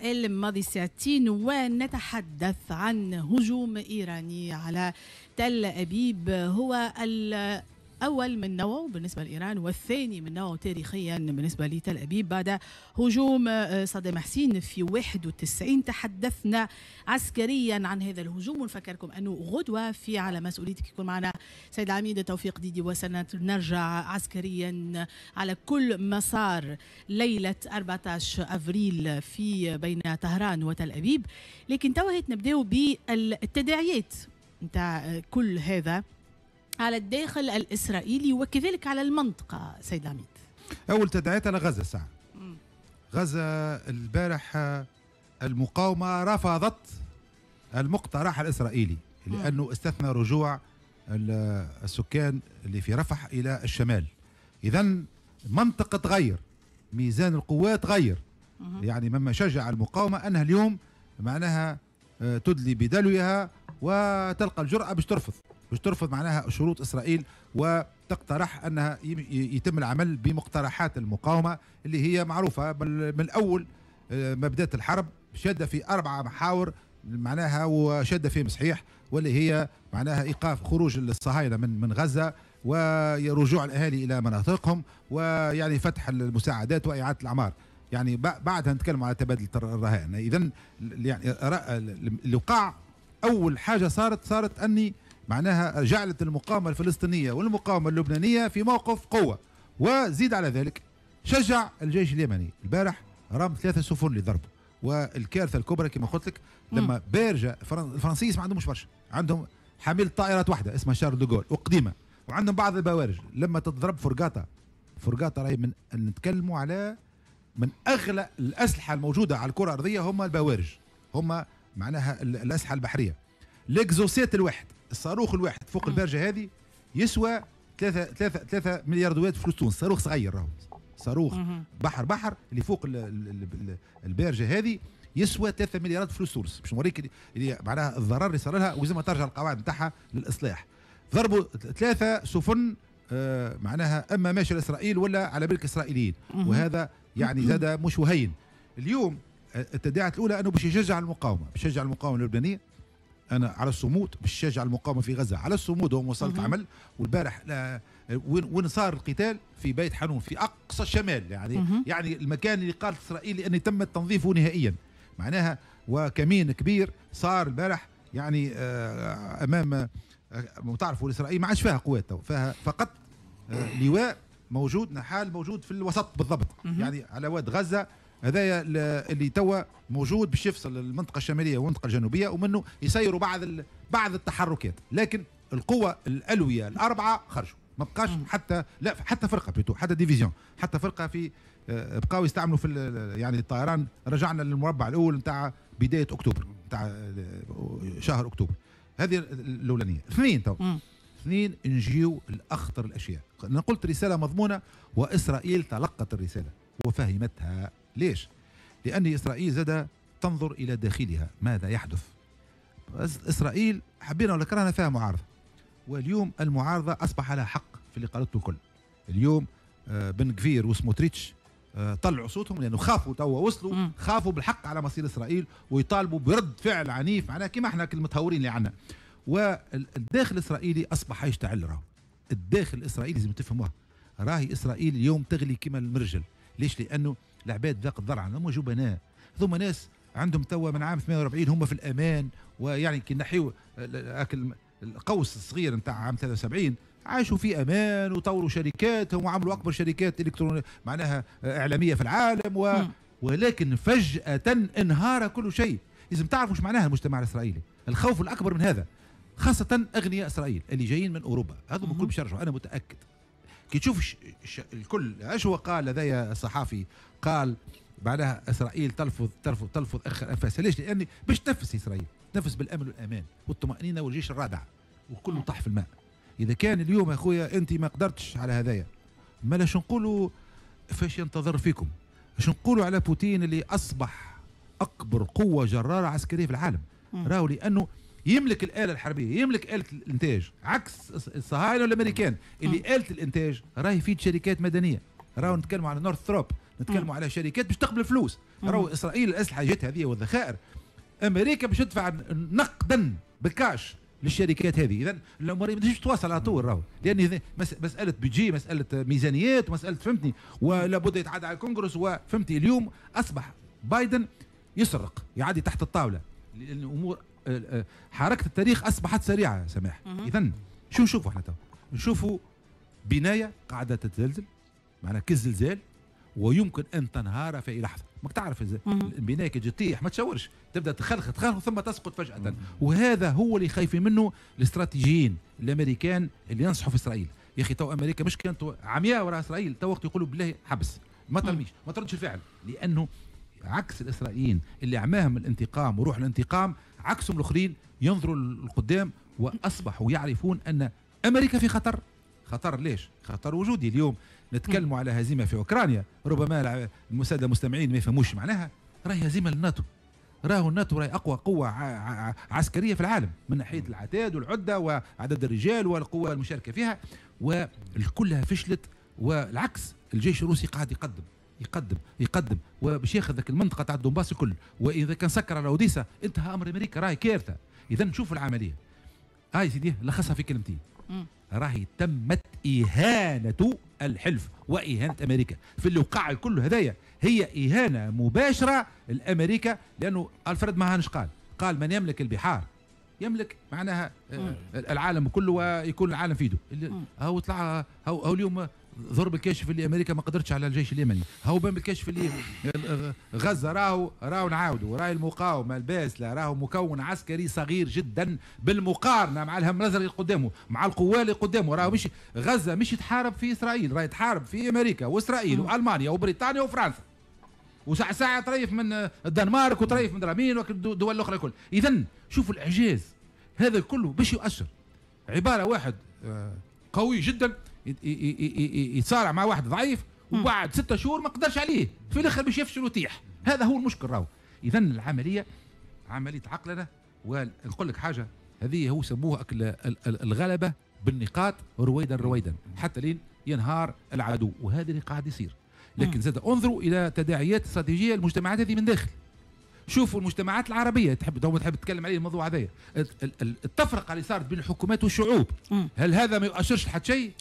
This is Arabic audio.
الهائل ماضي ساعتين ونتحدث عن هجوم إيراني على تل أبيب هو الأول من نوعه بالنسبة لإيران والثاني من نوعه تاريخيا بالنسبة لتل أبيب بعد هجوم آه، صدام حسين في 91 تحدثنا عسكريا عن هذا الهجوم ونفكركم أنه غدوة في على مسؤوليتك يكون معنا سيد عميد توفيق ديدي وسنرجع عسكريا على كل مسار ليلة 14 أفريل في بين طهران وتل أبيب لكن توهت نبداو بالتداعيات نتاع كل هذا على الداخل الإسرائيلي وكذلك على المنطقة سيد العميد أول تداعيات على غزة ساعة غزة البارح المقاومة رفضت المقترح الإسرائيلي لأنه استثنى رجوع السكان اللي في رفح إلى الشمال إذا منطقة تغير ميزان القوات تغير يعني مما شجع المقاومة أنها اليوم معناها آه، تدلي بدلوها وتلقى الجرأة باش ترفض باش ترفض معناها شروط اسرائيل وتقترح انها يتم العمل بمقترحات المقاومه اللي هي معروفه من الاول آه، ما بدات الحرب شد في اربع محاور معناها وشد فيهم صحيح واللي هي معناها ايقاف خروج الصهاينه من من غزه ورجوع الاهالي الى مناطقهم ويعني فتح المساعدات واعاده الاعمار يعني بعدها نتكلم على تبادل الرهائن اذا يعني اللي وقع اول حاجه صارت صارت اني معناها جعلت المقاومة الفلسطينية والمقاومة اللبنانية في موقف قوة وزيد على ذلك شجع الجيش اليمني البارح رام ثلاثة سفن لضربه والكارثة الكبرى كما قلت لك لما بارجة الفرنسيس ما عندهمش برشا عندهم حامل طائرات واحدة اسمها شارل دوغول وقديمة وعندهم بعض البوارج لما تضرب فرقاطة فرقاطة راهي من نتكلموا على من اغلى الاسلحه الموجوده على الكره الارضيه هم البوارج هم معناها الاسلحه البحريه ليكزوسيت الواحد الصاروخ الواحد فوق البرجه هذه يسوى 3 3 3 مليار دولار فلوس تونس صاروخ صغير راهو صاروخ بحر بحر اللي فوق البرجه هذه يسوى 3 مليارات فلوس تونس باش نوريك اللي معناها الضرر اللي صار لها ولازم ترجع القواعد نتاعها للاصلاح ضربوا ثلاثه سفن آه معناها اما ماشي لاسرائيل ولا على بالك اسرائيليين وهذا يعني زاد مش وهين اليوم آه، التداعيات الاولى انه باش يشجع المقاومه باش يشجع المقاومه اللبنانيه انا على الصمود بالشجع المقاومه في غزه على الصمود هم وصلت عمل والبارح وين صار القتال في بيت حنون في اقصى الشمال يعني مه. يعني المكان اللي قالت اسرائيل ان تم تنظيفه نهائيا معناها وكمين كبير صار البارح يعني آه، امام آه، تعرفوا اسرائيل ما عادش فيها قوات فيها فقط آه، لواء موجود نحال موجود في الوسط بالضبط مه. يعني على واد غزه هذايا اللي توا موجود باش يفصل المنطقه الشماليه والمنطقه الجنوبيه ومنه يسيروا بعض بعض التحركات لكن القوى الالويه الاربعه خرجوا ما بقاش حتى لا حتى فرقه بيتو حتى ديفيزيون حتى فرقه في آه، بقاو يستعملوا في يعني الطيران رجعنا للمربع الاول نتاع بدايه اكتوبر نتاع آه، شهر اكتوبر هذه الاولانيه اثنين تو اثنين نجيو لاخطر الاشياء انا قلت رساله مضمونه واسرائيل تلقت الرساله وفهمتها ليش؟ لأن إسرائيل زاد تنظر إلى داخلها ماذا يحدث إسرائيل حبينا ولا كرهنا فيها معارضة واليوم المعارضة أصبح لها حق في اللي قالته الكل اليوم آه، بن كفير وسموتريتش آه، طلعوا صوتهم لانه خافوا توا وصلوا خافوا بالحق على مصير اسرائيل ويطالبوا برد فعل عنيف معناها كما احنا المتهورين اللي عندنا والداخل الاسرائيلي اصبح يشتعل راهو الداخل الاسرائيلي لازم تفهموها راهي اسرائيل اليوم تغلي كما المرجل ليش لانه العباد ذاق الضرع هم جبناء ثم ناس عندهم توا من عام 48 هم في الامان ويعني كي نحيو القوس الصغير نتاع عام 73 عاشوا في امان وطوروا شركاتهم وعملوا اكبر شركات الكترون معناها اعلاميه في العالم و... ولكن فجاه انهار كل شيء لازم تعرفوا ايش معناها المجتمع الاسرائيلي الخوف الاكبر من هذا خاصه اغنياء اسرائيل اللي جايين من اوروبا هذو الكل باش انا متاكد كي تشوف الكل ايش هو قال لدي صحافي قال بعدها اسرائيل تلفظ تلفظ تلفظ اخر انفاسها ليش؟ لان باش تنفس اسرائيل تنفس بالامن والامان والطمانينه والجيش الرادع وكله طاح في الماء اذا كان اليوم يا اخويا انت ما قدرتش على هذايا ما نقولوا فاش ينتظر فيكم باش نقولوا على بوتين اللي اصبح اكبر قوه جراره عسكريه في العالم راهو لانه يملك الاله الحربيه يملك اله الانتاج عكس الصهاينه والامريكان اللي اله الانتاج راهي في شركات مدنيه راهو نتكلموا على نورث ثروب نتكلموا على شركات باش تقبل فلوس راهو اسرائيل الاسلحه جت هذه والذخائر امريكا باش تدفع نقدا بكاش للشركات هذه اذا الامور ما تجيش تواصل على طول راهو لان مساله بيجي مساله ميزانيات ومساله فهمتني ولا بد يتعدى على الكونغرس وفهمتي اليوم اصبح بايدن يسرق يعدي تحت الطاوله لان الامور حركه التاريخ اصبحت سريعه سماح اذا شو نشوفوا احنا تو نشوفوا بنايه قاعده تتزلزل معناها كزلزال ويمكن ان تنهار في اي لحظه ماك تعرف البنايه كي تطيح ما تشاورش تبدا تخلخ تخلخ ثم تسقط فجاه وهذا هو اللي خايفين منه الاستراتيجيين الامريكان اللي ينصحوا في اسرائيل يا اخي تو امريكا مش كانت عمياء وراء اسرائيل تو وقت يقولوا بالله حبس ما ترميش ما تردش الفعل لانه عكس الاسرائيليين اللي عماهم الانتقام وروح الانتقام عكسهم الاخرين ينظروا للقدام واصبحوا يعرفون ان امريكا في خطر خطر ليش؟ خطر وجودي اليوم نتكلموا على هزيمه في اوكرانيا ربما المساده المستمعين ما يفهموش معناها راهي هزيمه للناتو راهو الناتو راهي اقوى قوه عسكريه في العالم من ناحيه العتاد والعده وعدد الرجال والقوه المشاركه فيها وكلها فشلت والعكس الجيش الروسي قاعد يقدم يقدم يقدم وباش ياخذ ذاك المنطقه تاع الدومباس الكل واذا كان سكر على اوديسا انتهى امر امريكا راهي كارثه اذا نشوف العمليه هاي آه سيدي لخصها في كلمتين راهي تمت اهانه الحلف واهانه امريكا في اللي وقع الكل هذايا هي اهانه مباشره لامريكا لانه الفرد ماهانش قال قال من يملك البحار يملك معناها آه، العالم كله ويكون العالم في يده هو طلع هاو اليوم ضرب الكشف اللي امريكا ما قدرتش على الجيش اليمني بان بالكشف اللي غزه راهو راهو نعاودوا راهي المقاومه الباسله راهو مكون عسكري صغير جدا بالمقارنه مع الهم الازرق اللي قدامه مع القوى اللي قدامه راهو مش غزه مش تحارب في اسرائيل راهي تحارب في امريكا واسرائيل والمانيا وبريطانيا وفرنسا وساعة ساعة طريف من الدنمارك وطريف من رامين والدول الأخرى الكل إذا شوفوا الإعجاز هذا كله باش يؤثر عبارة واحد آه، قوي جدا يتصارع مع واحد ضعيف وبعد ستة شهور ما قدرش عليه في الاخر باش يفشل ويطيح هذا هو المشكل راهو اذا العمليه عمليه عقلنه ونقول لك حاجه هذه هو سموها اكل الغلبه بالنقاط رويدا رويدا حتى لين ينهار العدو وهذا اللي قاعد يصير لكن زاد انظروا الى تداعيات استراتيجيه المجتمعات هذه من داخل شوفوا المجتمعات العربيه تحب دوما تحب تتكلم عليه الموضوع هذا التفرقه اللي صارت بين الحكومات والشعوب هل هذا ما يؤشرش لحد شيء؟